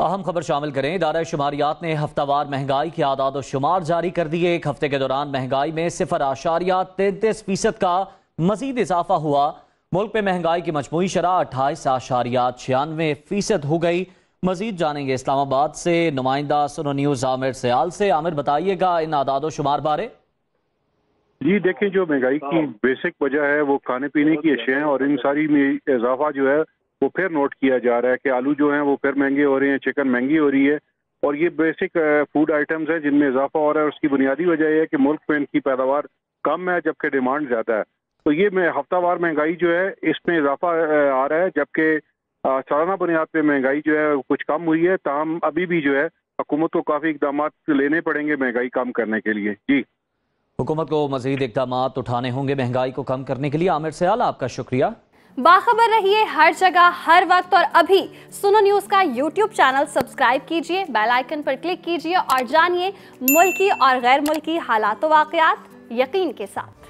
अहम खबर शामिल करें इदारा शुमारियात ने हफ्तावार महंगाई की आदाद शुमार जारी कर दिए एक हफ्ते के दौरान महंगाई में सिफर आशारिया तैंतीस फीसद का मजीद इजाफा हुआ मुल्क में महंगाई की मजमू शरह अट्ठाईस आशारिया छियानवे फीसद हो गई मजीद जानेंगे इस्लामाबाद से नुमाइंदा सुनो न्यूज आमिर सयाल से आमिर बताइएगा इन आदाद शुमार बारे जी देखें जो महंगाई की हाँ। बेसिक वजह है वो खाने पीने की अशियाँ और इन सारी में इजाफा जो है वो फिर नोट किया जा रहा है कि आलू जो है वो फिर महंगे हो रहे हैं चिकन महंगी हो रही है और ये बेसिक फूड आइटम्स हैं जिनमें इजाफा हो रहा है उसकी बुनियादी वजह यह है कि मुल्क में इनकी पैदावार कम है जबकि डिमांड ज़्यादा है तो ये हफ्तावार महंगाई जो है इसमें इजाफा आ रहा है जबकि सालाना बुनियाद पर महंगाई जो है कुछ कम हुई है तहम अभी भी जो है हुकूमत को काफ़ी इकदाम लेने पड़ेंगे महंगाई कम करने के लिए जी हुकूमत को मजीद इकदाम उठाने होंगे महंगाई को कम करने के लिए आमिर सयाल आपका शुक्रिया बाखबर रहिए हर जगह हर वक्त और अभी सुनो न्यूज का यूट्यूब चैनल सब्सक्राइब कीजिए बेल आइकन पर क्लिक कीजिए और जानिए मुल्की और गैर मुल्की हालात वाकयात यकीन के साथ